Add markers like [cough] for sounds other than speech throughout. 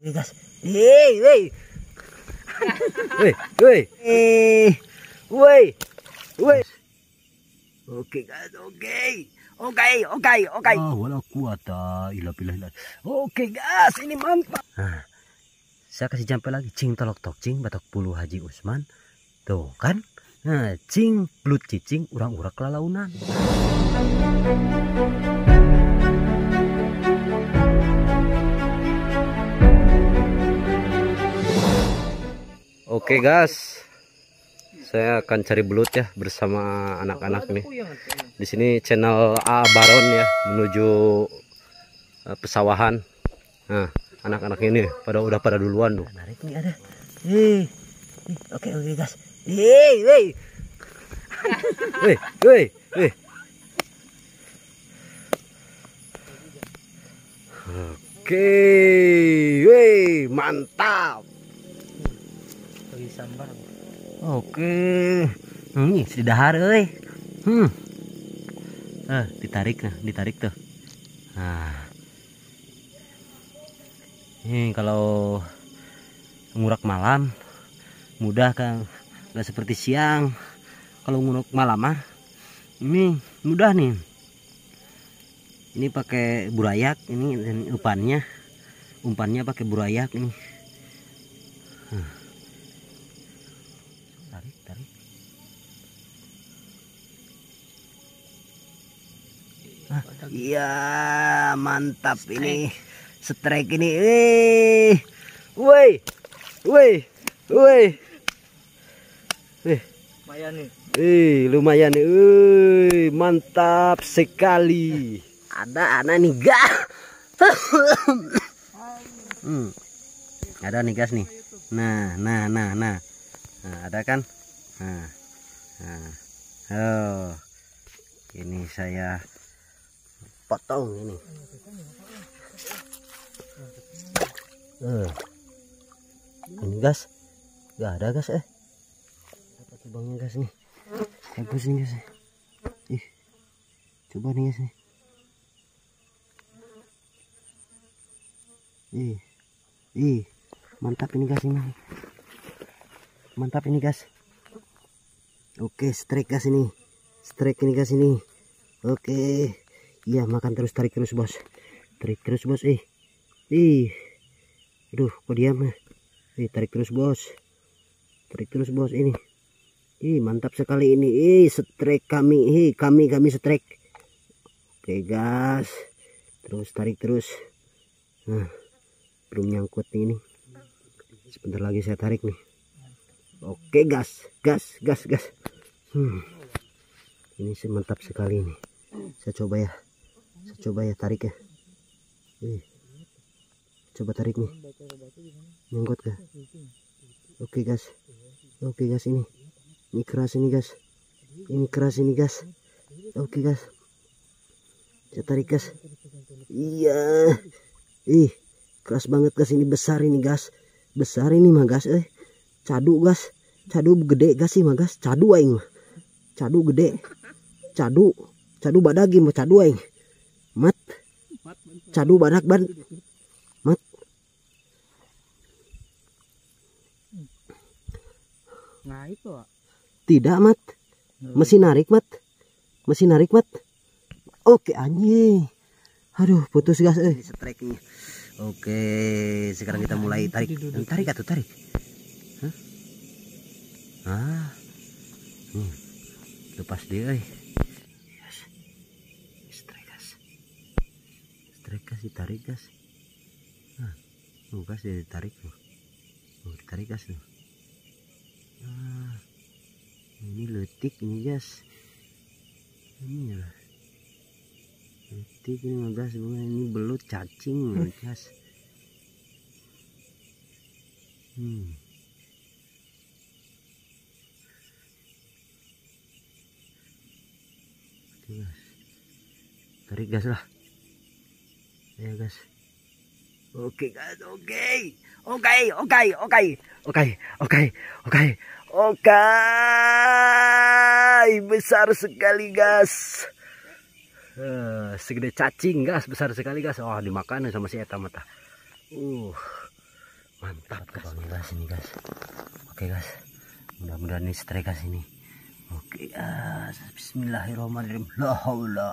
Bigas. Hey, wey. Wey, wey. Wey. Wey. Oke, okay, guys. Oke. Okay. Oke, okay, oke, oke. Okay. Ah, wala kuat ah. Ilap, ilap, ilap. Oke, guys. Ini mantap. Ah. saya kasih jumpa lagi. Cing tolok tok cing batok puluh Haji Usman. Tuh, kan? Nah, cing belut cicing urang urang kelalaunan. Oke guys, saya akan cari belut ya bersama anak-anak nih. Di sini channel A Baron ya menuju uh, pesawahan. Nah, anak-anak ini pada udah pada duluan tuh. nih ada. oke okay, oke okay, guys. Hei, hei, hei, hei, hei. Oke, okay. mantap sambar oke ini hmm. hmm. sudah dahar euy hmm eh ditarik nah ditarik tuh nah ini kalau ngurak malam mudah kan nggak seperti siang kalau ngurak malam mah ini mudah nih ini pakai burayak ini dan umpannya umpannya pakai burayak ini Iya, mantap strike. ini. Strike ini. Wih, Woi. Woi. Woi. Lumayan nih. Eh, lumayan nih. Wih, mantap sekali. Ada anak nih, gak? hmm. Ada nih gas nih. Nah, nah, nah, nah. Nah, ada kan? Nah. Nah. Oh. Ini saya potong ini hmm. ini gas gak ada gas eh apa cabangnya gas nih bagus nih eh. guys ih coba nih gas nih ih ih mantap ini gas ini mantap ini gas. oke strike gas ini strike ini gas ini oke Iya, makan terus tarik terus, Bos. Tarik terus, Bos. eh, Ih. Aduh, kok diam ya? tarik terus, Bos. Tarik terus, Bos. Ini. Ih, mantap sekali ini. Ih, setrek kami. Ih, kami kami setrek, Oke, gas. Terus tarik terus. Nah, belum nyangkut nih ini. Sebentar lagi saya tarik nih. Oke, gas. Gas, gas, gas. Hmm. Ini sih mantap sekali nih. Saya coba ya coba ya tarik ya nih. coba tarik nih nyenggot ga? oke okay, guys oke okay, guys ini ini keras ini guys ini keras ini guys oke okay, guys saya tarik guys iya ih keras banget guys ini besar ini guys besar ini mah guys eh cadu guys cadu gede guys sih mah guys cadu aing cadu gede cadu cadu badagi mah cadu aing mat cadu banak ban mat naik kok tidak mat mesin narik mat mesin narik mat oke anjing aduh putus gas eh oke sekarang kita mulai nah, tarik tarik atau tarik Hah? ah hmm. lepas dia eh. kasih tarik gas nah tuh gas jadi tarik tuh ditarik gas tuh nah ini letik ini gas ini ya letik ini gas bukan ini belut cacing [laughs] gas hmm tarik gas lah ya guys oke guys oke oke oke oke oke oke oke oke besar sekali guys uh, segede cacing guys besar sekali guys wah oh, dimakan sama si eta mata uh mantap guys guys ini guys oke guys mudah-mudahan ini strike guys ini Oke, okay, guys bismillahirrahmanirrahim. La haula.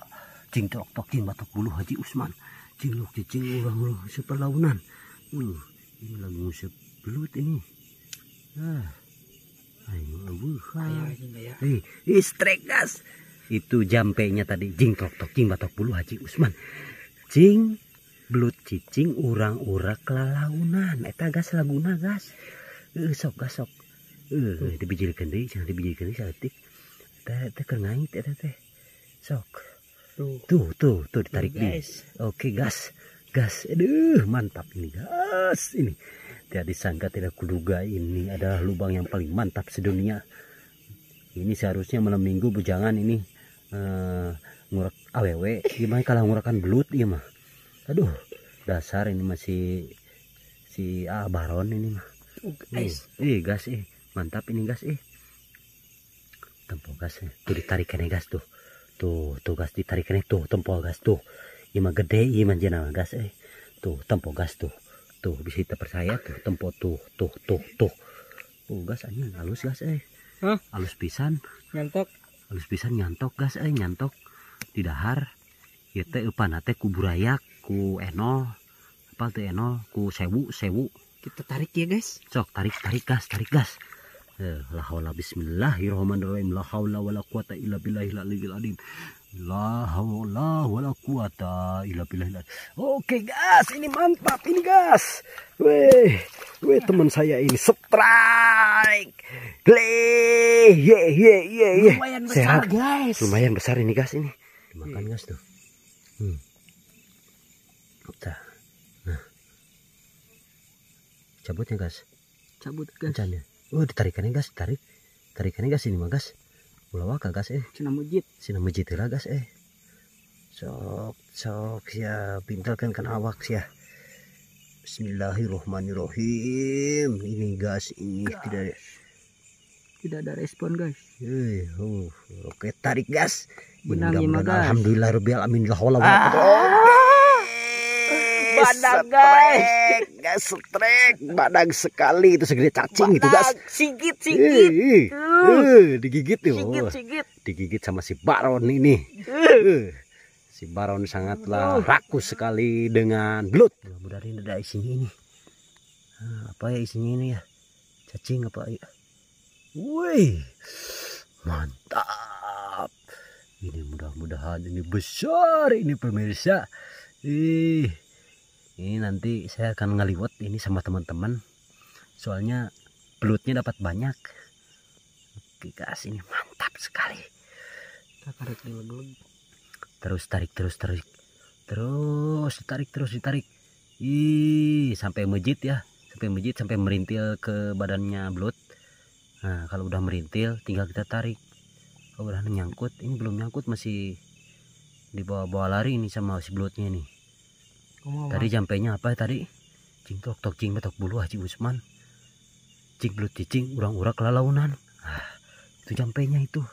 cing tok tok cing batok bulu Haji Usman cicing loh cicing orang loh sepelaunan uh ini lagi musim belut ini ah ayo abu eh, eh strike gas itu jampenya tadi jing tok tok jing batok Puluh haji usman jing belut cicing urang urak kelalaunan eta gas laguna gas eh sok gas sok eh dibijil kendi jangan dibijil kendi saeutik teh teh kengai teh teh sok Tuh, tuh, tuh, ditarik tuh, nah, nih. Oke, gas. Gas. Aduh, mantap ini, gas ini. Tidak disangka, tidak kuduga ini adalah lubang yang paling mantap sedunia. Ini seharusnya malam minggu bujangan ini uh, ngurak awewe gimana iya, kalau ngurakan belut iya mah aduh dasar ini masih si ah baron ini mah eh, eh gas eh mantap ini gas eh tempo gas eh. tuh ditarikannya gas tuh Tuh, tuh gas ditarik nih tuh tempo gas tuh. Ima gede ima jenama gas eh. Tuh tempo gas tuh. Tuh bisa kita percaya tuh tempo tuh tuh tuh tuh. Tuh gas anjing halus gas eh. Hah? Halus pisan. Nyantok. Halus pisan nyantok gas eh nyantok. Di dahar. Ya teh upana teh ku burayak ku enol. Apa teh enol ku sewu sewu. Kita tarik ya guys. Sok tarik tarik gas tarik gas. Ya, la haula bismillahirrahmanirrahim. La haula wala quwata illa billahil aliyil alim. La haula wala quwata illa billahil Oke, guys ini mantap ini, gas. Weh, weh teman saya ini strike. Le, ye ye ye ye. Lumayan besar, Sehat. guys. Lumayan besar ini, gas ini. Dimakan, iya. gas tuh. Hmm. Nah. Cabut ya, gas. Cabut, gas. Hujannya uh ditarikannya gas tarik tarikannya gas ini mah gas ulah ka gas eh cina mujid cina mujid lah gas eh sok sok ya pintar kan kan awak ya Bismillahirrohmanirrohim ini gas ini gas. tidak ada tidak ada respon guys Eh, uh, oke tarik gas benang. Alhamdulillah Rabbil Alamin ah. lah guys strek guys strek badang sekali itu segede cacing badang. itu guys sigit sigit uh, uh, eh, digigit tuh sigit sigit digigit sama si baron ini uh. si baron sangatlah rakus sekali dengan belut mudah-mudahan ada isinya ini ah, apa ya isinya ini ya cacing apa ya woi mantap ini mudah-mudahan ini besar ini pemirsa ih ini nanti saya akan ngeliwat ini sama teman-teman soalnya belutnya dapat banyak oke guys ini mantap sekali terus tarik terus tarik terus tarik terus ditarik ih sampai mejit ya sampai mejit sampai merintil ke badannya belut nah kalau udah merintil tinggal kita tarik kalau udah nyangkut ini belum nyangkut masih dibawa-bawa lari ini sama si belutnya nih tadi jampenya apa tadi cing tok tok cing betok bulu haji Usman cing belut cicing urang urak lalaunan ah, itu jampenya itu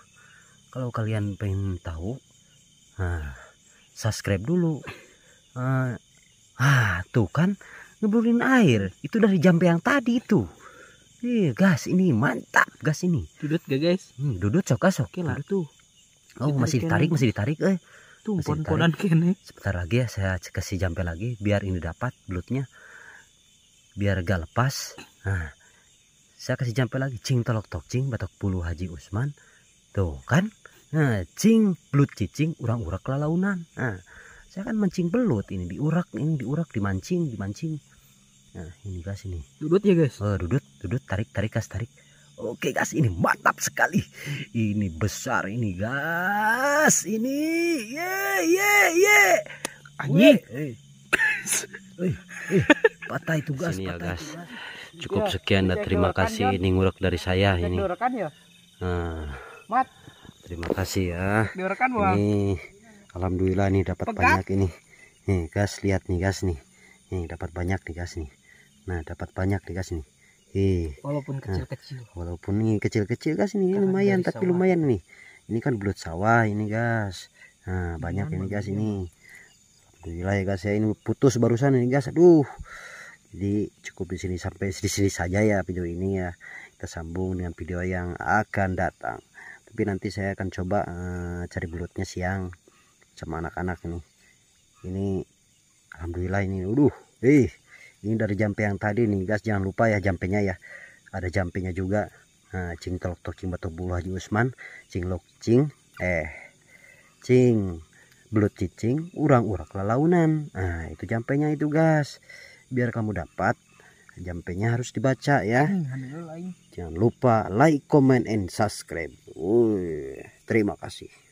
kalau kalian pengen tahu nah, subscribe dulu ah, ah tuh kan ngeburin air itu dari jampe yang tadi itu Ih, iya, gas ini mantap gas ini dudut gak guys hmm, dudut sok sok lah tuh oh masih ditarik masih ditarik eh tuh pon kene sebentar lagi ya saya kasih jampe lagi biar ini dapat belutnya biar gak lepas nah saya kasih jampe lagi cing tolok tok cing batok puluh haji usman tuh kan nah cing belut cicing urang urak lalaunan nah saya kan mancing belut ini diurak ini diurak dimancing dimancing nah ini gas ini dudut ya guys oh dudut dudut tarik tarik kas tarik Oke guys, ini mantap sekali. Ini besar ini guys. Ini ye ye ye. Anjing. patah itu guys, Sini ya, patah Cukup iya. sekian dan iya, terima kasih ini ngurek dari iya, saya ini. Nah, terima kasih ya. Ini alhamdulillah nih dapat banyak ini. Nih gas lihat nih gas nih. Nih dapat banyak nih gas nih. Nah, dapat banyak nih gas nih. Iya. Walaupun nah, kecil-kecil. Nah, walaupun ini kecil-kecil gas ini Karena lumayan tapi sawah. lumayan nih. Ini kan belut sawah ini gas. Nah, iya, banyak ini gas iya. ini. Alhamdulillah ya guys ya ini putus barusan ini gas. Aduh. Jadi cukup di sini sampai di sini saja ya video ini ya. Kita sambung dengan video yang akan datang. Tapi nanti saya akan coba uh, cari belutnya siang sama anak-anak ini. Ini alhamdulillah ini. Aduh. Eh ini dari jampe yang tadi nih guys jangan lupa ya jampenya ya ada jampenya juga nah, cing telok cing batu bulu Haji Usman cing lok cing eh cing belut cicing urang urak lalaunan nah itu jampenya itu guys biar kamu dapat jampenya harus dibaca ya jangan lupa like comment and subscribe Uy, terima kasih